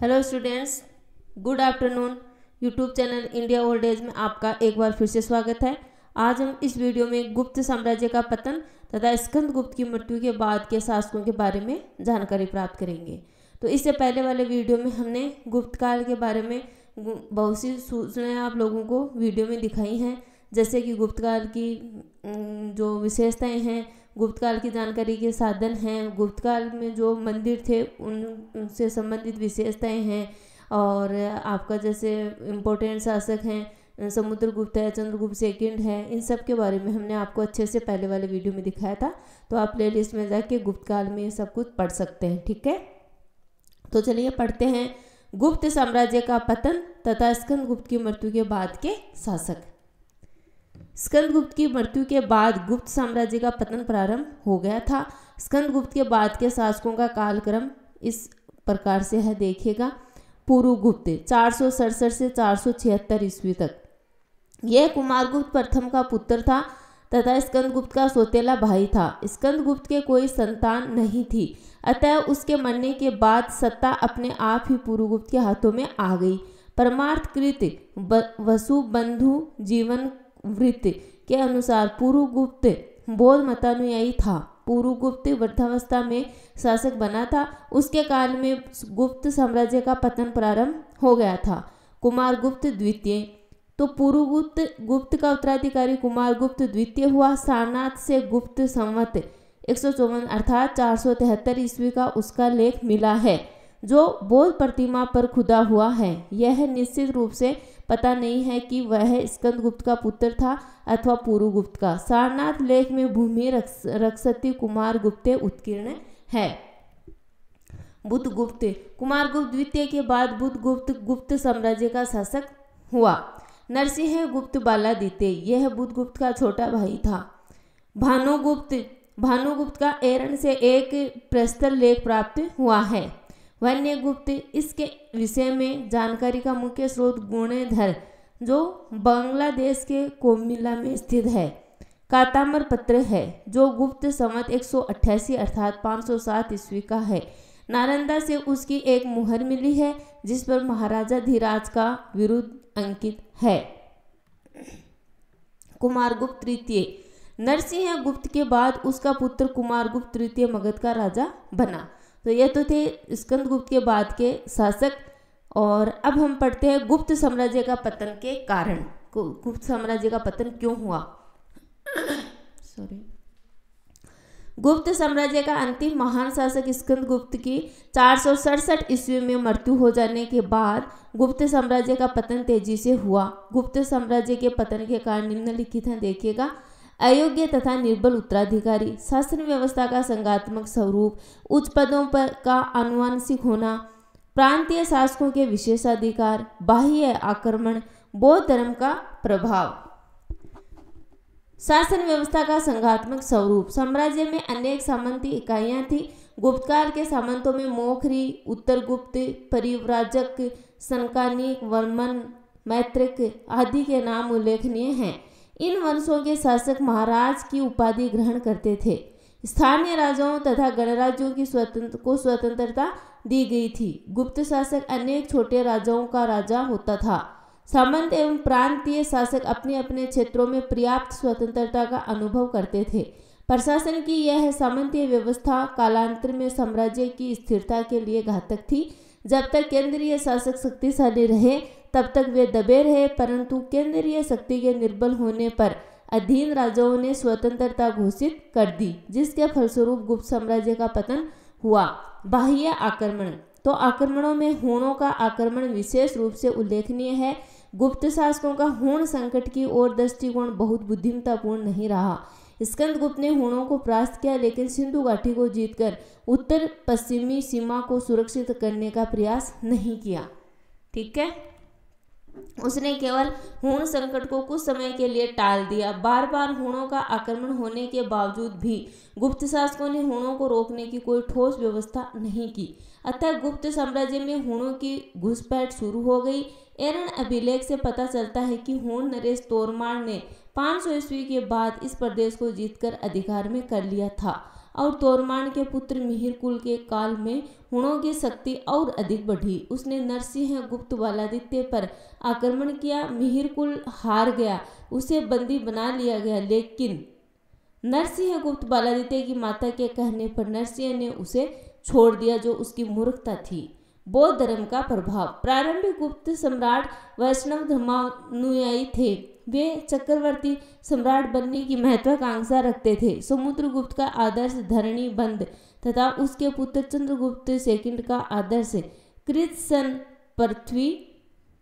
hello students good afternoon YouTube channel India old age में आपका एक बार फिर से स्वागत है आज हम इस वीडियो में गुप्त साम्राज्य का पतन तथा स्कंद गुप्त की मृत्यु के बाद के शासकों के बारे में जानकारी प्राप्त करेंगे तो इससे पहले वाले वीडियो में हमने गुप्त काल के बारे में बहुत सी सूचनाएँ आप लोगों को वीडियो में दिखाई हैं जैसे कि गुप्त काल की जो विशेषताएँ हैं गुप्त काल की जानकारी के साधन हैं गुप्त काल में जो मंदिर थे उन उनसे संबंधित विशेषताएं हैं और आपका जैसे इम्पोर्टेंट शासक हैं समुद्रगुप्त है चंद्रगुप्त सेकंड है इन सब के बारे में हमने आपको अच्छे से पहले वाले वीडियो में दिखाया था तो आप प्ले लिस्ट में जाके गुप्त काल में ये सब कुछ पढ़ सकते हैं ठीक है तो चलिए पढ़ते हैं गुप्त साम्राज्य का पतन तथा स्कंद गुप्त की मृत्यु के बाद के शासक स्कंदगुप्त की मृत्यु के बाद गुप्त साम्राज्य का पतन प्रारंभ हो गया था स्कंदगुप्त के बाद के शासकों का कालक्रम इस प्रकार से है देखिएगा गुप्त चार से चार सौ ईस्वी तक यह कुमारगुप्त प्रथम का पुत्र था तथा स्कंदगुप्त का सोतेला भाई था स्कंदगुप्त के कोई संतान नहीं थी अतः उसके मरने के बाद सत्ता अपने आप ही पूर्वगुप्त के हाथों में आ गई परमार्थकृत वसुबंधु जीवन वृत्ति के अनुसार पुरुगुप्त बौद्ध मतानुयायी था पुरुगुप्त वृद्धावस्था में शासक बना था उसके काल में गुप्त साम्राज्य का पतन प्रारंभ हो गया था कुमारगुप्त द्वितीय तो पुरुगुप्त गुप्त का उत्तराधिकारी कुमारगुप्त द्वितीय हुआ सारनाथ से गुप्त संवत एक अर्थात चार ईस्वी का उसका लेख मिला है जो बोध प्रतिमा पर खुदा हुआ है यह निश्चित रूप से पता नहीं है कि वह स्कंद गुप्त का पुत्र था अथवा पूर्व गुप्त का सारनाथ लेख में भूमि रक्स, रक्षती कुमार गुप्ते उत्कीर्ण है कुमार कुमारगुप्त द्वितीय के बाद बुद्ध गुप्त साम्राज्य का शासक हुआ नरसिंह गुप्त बालादित्य यह गुप्त का छोटा भाई था भानुगुप्त भानुगुप्त का एरन से एक प्रस्तर लेख प्राप्त हुआ है वन्य गुप्त इसके विषय में जानकारी का मुख्य स्रोत गुणेधर जो बांग्लादेश के कोमिला में स्थित है कातामर पत्र है जो गुप्त संवत 188 अर्थात 507 ईस्वी का है नालंदा से उसकी एक मुहर मिली है जिस पर महाराजा धीराज का विरुद्ध अंकित है कुमारगुप्त तृतीय नरसिंह गुप्त के बाद उसका पुत्र कुमारगुप्त तृतीय मगध का राजा बना तो यह तो थे स्कंदगुप्त के बाद के शासक और अब हम पढ़ते हैं गुप्त साम्राज्य का पतन के कारण गुप्त साम्राज्य का पतन क्यों हुआ सॉरी गुप्त साम्राज्य का अंतिम महान शासक स्कंद गुप्त की चार ईस्वी में मृत्यु हो जाने के बाद गुप्त साम्राज्य का पतन तेजी से हुआ गुप्त साम्राज्य के पतन के कारण निम्नलिखित है देखिएगा अयोग्य तथा निर्बल उत्तराधिकारी शासन व्यवस्था का संगात्मक स्वरूप उच्च पदों पर का अनुवांशिक होना प्रांतीय शासकों के विशेषाधिकार बाह्य आक्रमण बौद्ध धर्म का प्रभाव शासन व्यवस्था का संघात्मक स्वरूप साम्राज्य में अनेक सामंती इकाइयां थी गुप्तकाल के सामंतों में मोखरी उत्तरगुप्त परिव्राजक सनकानिक वर्मन मैत्रिक आदि के नाम उल्लेखनीय हैं इन वंशों के शासक महाराज की उपाधि ग्रहण करते थे स्थानीय राजाओं तथा गणराज्यों की स्वतंत्र को स्वतंत्रता दी गई थी गुप्त शासक अनेक छोटे राजाओं का राजा होता था सामंत एवं प्रांतीय शासक अपने अपने क्षेत्रों में पर्याप्त स्वतंत्रता का अनुभव करते थे प्रशासन की यह सामंतीय व्यवस्था कालांतर में साम्राज्य की स्थिरता के लिए घातक थी जब तक केंद्रीय शासक शक्तिशाली रहे तब तक वे दबे रहे परंतु केंद्रीय शक्ति के निर्बल होने पर अधीन राजाओं ने स्वतंत्रता घोषित कर दी जिसके फलस्वरूप गुप्त साम्राज्य का पतन हुआ बाह्य आक्रमण तो आक्रमणों में होणों का आक्रमण विशेष रूप से उल्लेखनीय है गुप्त शासकों का होण संकट की ओर दृष्टिकोण बहुत बुद्धिमतापूर्ण नहीं रहा स्कंद गुप्त ने हुणों को प्रास्त किया लेकिन सिंधु घाटी को जीतकर उत्तर पश्चिमी सीमा को सुरक्षित करने का प्रयास नहीं किया ठीक है उसने केवल हूण संकट को कुछ समय के लिए टाल दिया बार बार हूणों का आक्रमण होने के बावजूद भी गुप्त शासकों ने हूणों को रोकने की कोई ठोस व्यवस्था नहीं की अतः गुप्त साम्राज्य में हूणों की घुसपैठ शुरू हो गई एरन अभिलेख से पता चलता है कि हूण नरेश तोरमार ने 500 ईस्वी के बाद इस प्रदेश को जीतकर अधिकार में कर लिया था और तोरमान के पुत्र मिहिर कुल के काल में हुणों की शक्ति और अधिक बढ़ी उसने नरसिंह गुप्त वालादित्य पर आक्रमण किया मिहिर कुल हार गया उसे बंदी बना लिया गया लेकिन नरसिंह गुप्त बालादित्य की माता के कहने पर नरसिंह ने उसे छोड़ दिया जो उसकी मूर्खता थी बौद्ध धर्म का प्रभाव प्रारंभिक गुप्त सम्राट वैष्णव धर्मानुयायी थे वे चक्रवर्ती सम्राट बनने की महत्वाकांक्षा रखते थे समुद्रगुप्त का आदर्श धरणी बंद तथा उसके पुत्र चंद्रगुप्त सेकंड का आदर्श कृत सन पृथ्वी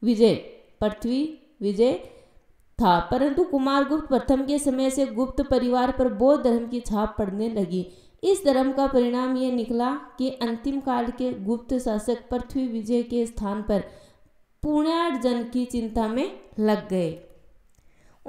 विजय पृथ्वी विजय था परंतु कुमारगुप्त प्रथम के समय से गुप्त परिवार पर बौद्ध धर्म की छाप पड़ने लगी इस धर्म का परिणाम यह निकला कि अंतिम काल के गुप्त शासक पृथ्वी विजय के स्थान पर पुण्यार्जन की चिंता में लग गए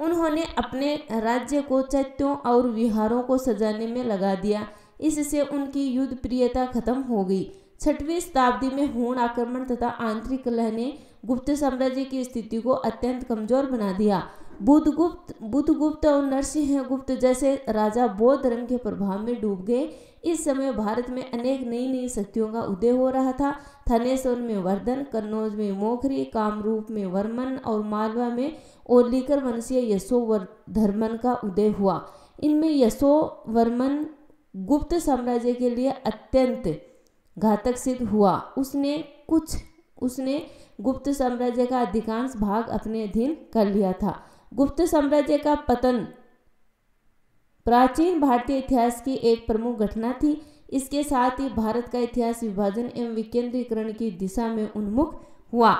उन्होंने अपने राज्य को चैत्यों और विहारों को सजाने में लगा दिया इससे उनकी युद्ध प्रियता खत्म हो गई छठवीं शताब्दी में होण आक्रमण तथा आंतरिक कलह ने गुप्त साम्राज्य की स्थिति को अत्यंत कमजोर बना दिया बुधगुप्त बुधगुप्त और नरसिंह गुप्त जैसे राजा बौद्ध धर्म के प्रभाव में डूब गए इस समय भारत में अनेक नई नई शक्तियों का उदय हो रहा था थनेश्वर में वर्धन कन्नौज में मोखरी कामरूप में वर्मन और मालवा में ओलिकर वंशीय धर्मन का उदय हुआ इनमें यशो वर्मन गुप्त साम्राज्य के लिए अत्यंत घातक सिद्ध हुआ उसने कुछ उसने गुप्त साम्राज्य का अधिकांश भाग अपने अधीन कर लिया था गुप्त साम्राज्य का पतन प्राचीन भारतीय इतिहास की एक प्रमुख घटना थी इसके साथ ही भारत का इतिहास विभाजन एवं विकेंद्रीकरण की दिशा में उन्मुख हुआ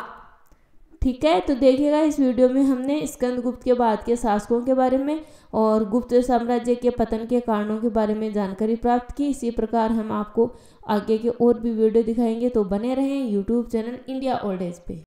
ठीक है तो देखिएगा इस वीडियो में हमने स्कंद गुप्त के बाद के शासकों के बारे में और गुप्त साम्राज्य के पतन के कारणों के बारे में जानकारी प्राप्त की इसी प्रकार हम आपको आगे के और भी वीडियो दिखाएंगे तो बने रहें YouTube channel India old age पे